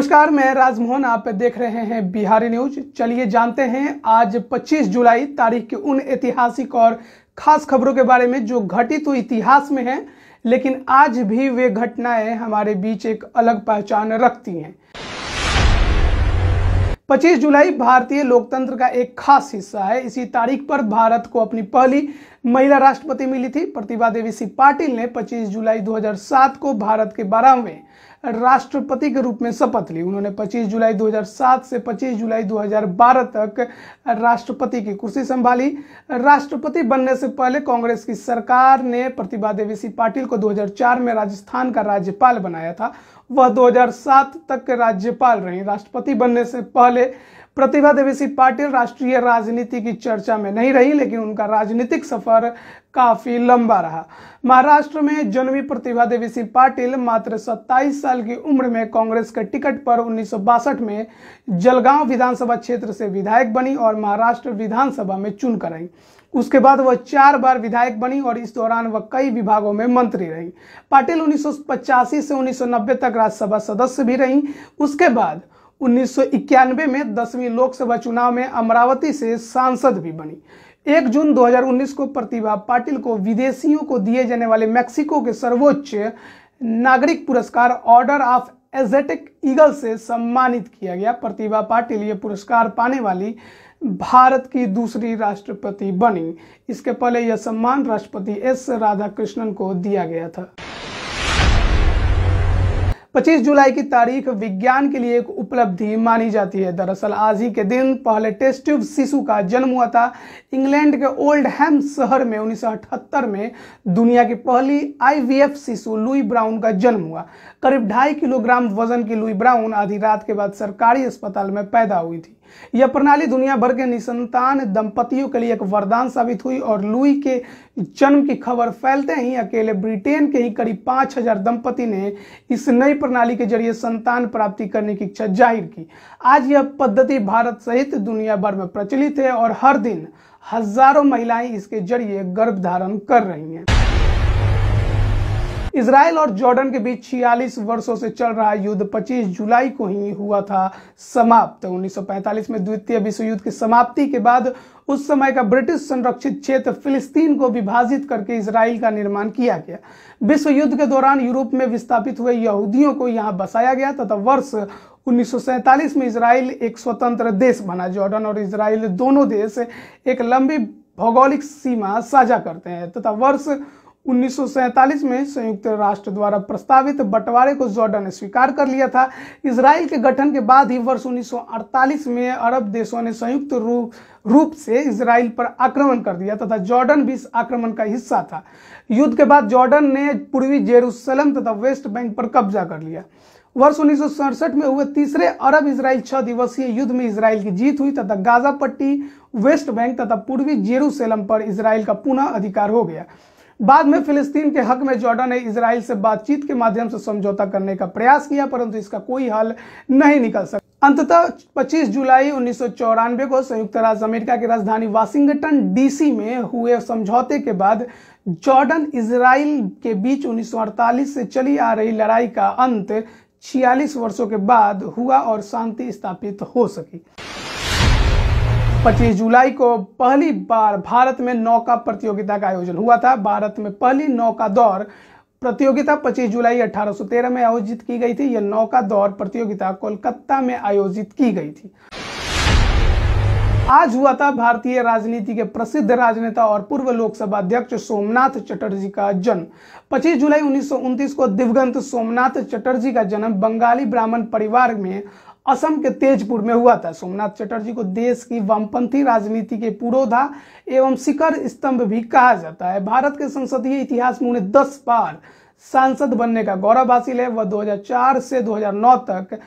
नमस्कार मैं राजमोहन आप देख रहे हैं बिहारी न्यूज चलिए जानते हैं आज 25 जुलाई तारीख के उन ऐतिहासिक और खास खबरों के बारे में जो घटित तो इतिहास में है लेकिन आज भी वे घटनाएं हमारे बीच एक अलग पहचान रखती हैं 25 जुलाई भारतीय लोकतंत्र का एक खास हिस्सा है इसी तारीख पर भारत को अपनी पहली महिला राष्ट्रपति मिली थी प्रतिभा देवी सिंह पाटिल ने 25 जुलाई 2007 को भारत के बारहवें राष्ट्रपति के रूप में शपथ ली उन्होंने 25 जुलाई 2007 से 25 जुलाई 2012 तक राष्ट्रपति की कुर्सी संभाली राष्ट्रपति बनने से पहले कांग्रेस की सरकार ने प्रतिभा देवी सिंह पाटिल को 2004 में राजस्थान का राज्यपाल बनाया था वह 2007 तक राज्यपाल रही राष्ट्रपति बनने से पहले प्रतिभा देवी सिंह पाटिल राष्ट्रीय राजनीति की चर्चा में नहीं रही लेकिन उनका राजनीतिक सफर काफी लंबा रहा महाराष्ट्र में जन्मी प्रतिभा देवी सिंह पाटिल मात्र 27 साल की उम्र में कांग्रेस के टिकट पर उन्नीस में जलगांव विधानसभा क्षेत्र से विधायक बनी और महाराष्ट्र विधानसभा में चुनकर आई उसके बाद वह चार बार विधायक बनी और इस दौरान वह कई विभागों में मंत्री रही पाटिल उन्नीस से उन्नीस तक राज्यसभा सदस्य भी रहीं उसके बाद उन्नीस में दसवीं लोकसभा चुनाव में अमरावती से सांसद भी बनी एक जून 2019 को प्रतिभा पाटिल को विदेशियों को दिए जाने वाले मैक्सिको के सर्वोच्च नागरिक पुरस्कार ऑर्डर ऑफ एजेटिक ईगल से सम्मानित किया गया प्रतिभा पाटिल ये पुरस्कार पाने वाली भारत की दूसरी राष्ट्रपति बनी इसके पहले यह सम्मान राष्ट्रपति एस राधाकृष्णन को दिया गया था 25 जुलाई की तारीख विज्ञान के लिए एक उपलब्धि मानी जाती है दरअसल आज ही के दिन पहले टेस्टिव शिशु का जन्म हुआ था इंग्लैंड के ओल्ड हैम शहर में उन्नीस में दुनिया की पहली आईवीएफ शिशु लुई ब्राउन का जन्म हुआ करीब ढाई किलोग्राम वजन की लुई ब्राउन आधी रात के बाद सरकारी अस्पताल में पैदा हुई थी यह प्रणाली दुनिया भर के निसंतान दंपतियों के लिए एक वरदान साबित हुई और लुई के जन्म की खबर फैलते ही अकेले ब्रिटेन के ही करीब पांच हजार दंपति ने इस नई प्रणाली के जरिए संतान प्राप्ति करने की इच्छा जाहिर की आज यह पद्धति भारत सहित दुनिया भर में प्रचलित है और हर दिन हजारों महिलाएं इसके जरिए गर्भ धारण कर रही हैं इसराइल और जॉर्डन के बीच छियालीस वर्षों से चल रहा युद्ध 25 जुलाई को ही हुआ था समाप्त 1945 में द्वितीय विश्व युद्ध की समाप्ति के बाद उस समय का ब्रिटिश संरक्षित क्षेत्र फिलिस्तीन को विभाजित करके इसराइल का निर्माण किया गया विश्व युद्ध के दौरान यूरोप में विस्थापित हुए यहूदियों को यहाँ बसाया गया तथा वर्ष उन्नीस में इसराइल एक स्वतंत्र देश बना जॉर्डन और इसराइल दोनों देश एक लंबी भौगोलिक सीमा साझा करते हैं तथा वर्ष 1947 में संयुक्त राष्ट्र द्वारा प्रस्तावित बंटवारे को जॉर्डन ने स्वीकार कर लिया था इसराइल के गठन के बाद ही वर्ष 1948 में अरब देशों ने संयुक्त रूप रूप से इसराइल पर आक्रमण कर दिया तथा जॉर्डन भी इस आक्रमण का हिस्सा था युद्ध के बाद जॉर्डन ने पूर्वी जेरूसलम तथा वेस्ट बैंक पर कब्जा कर लिया वर्ष उन्नीस में हुए तीसरे अरब इसराइल छह दिवसीय युद्ध में इसराइल की जीत हुई तथा गाजा पट्टी वेस्ट बैंक तथा पूर्वी जेरूसलम पर इसराइल का पुनः अधिकार हो गया बाद में फिलिस्तीन के हक में जॉर्डन ने इसराइल से बातचीत के माध्यम से समझौता करने का प्रयास किया परंतु इसका कोई हल नहीं निकल सका अंततः 25 जुलाई उन्नीस को संयुक्त राज्य अमेरिका की राजधानी वाशिंगटन डीसी में हुए समझौते के बाद जॉर्डन इसराइल के बीच 1948 से चली आ रही लड़ाई का अंत 46 वर्षों के बाद हुआ और शांति स्थापित हो सकी 25 जुलाई को पहली बार भारत में नौका प्रतियोगिता का आयोजन हुआ था भारत में पहली नौका दौड़ प्रतियोगिता 25 जुलाई 1813 में आयोजित की गई थी यह नौका दौड़ प्रतियोगिता कोलकाता में आयोजित की गई थी आज हुआ था भारतीय राजनीति के प्रसिद्ध राजनेता और पूर्व लोकसभा अध्यक्ष सोमनाथ चटर्जी का जन्म 25 जुलाई उन्नीस को दिवगंत सोमनाथ चटर्जी का जन्म बंगाली ब्राह्मण परिवार में असम के तेजपुर में हुआ था सोमनाथ चटर्जी को देश की वामपंथी राजनीति के पुरोधा एवं शिखर स्तंभ भी कहा जाता है भारत के संसदीय इतिहास में उन्हें दस बार सांसद बनने का गौरव हासिल है वह 2004 से 2009 तक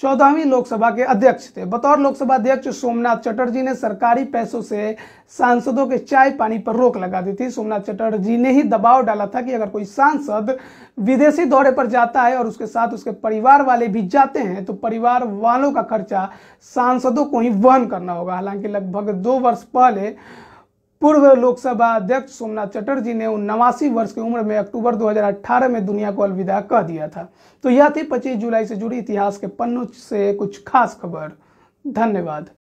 चौदहवीं लोकसभा के अध्यक्ष थे बतौर लोकसभा अध्यक्ष सोमनाथ चटर्जी ने सरकारी पैसों से सांसदों के चाय पानी पर रोक लगा दी थी सोमनाथ चटर्जी ने ही दबाव डाला था कि अगर कोई सांसद विदेशी दौरे पर जाता है और उसके साथ उसके परिवार वाले भी जाते हैं तो परिवार वालों का खर्चा सांसदों को ही वहन करना होगा हालांकि लगभग दो वर्ष पहले पूर्व लोकसभा अध्यक्ष सोमनाथ चटर्जी ने उन नवासी वर्ष की उम्र में अक्टूबर 2018 में दुनिया को अलविदा कह दिया था तो यह थी 25 जुलाई से जुड़ी इतिहास के पन्नों से कुछ खास खबर धन्यवाद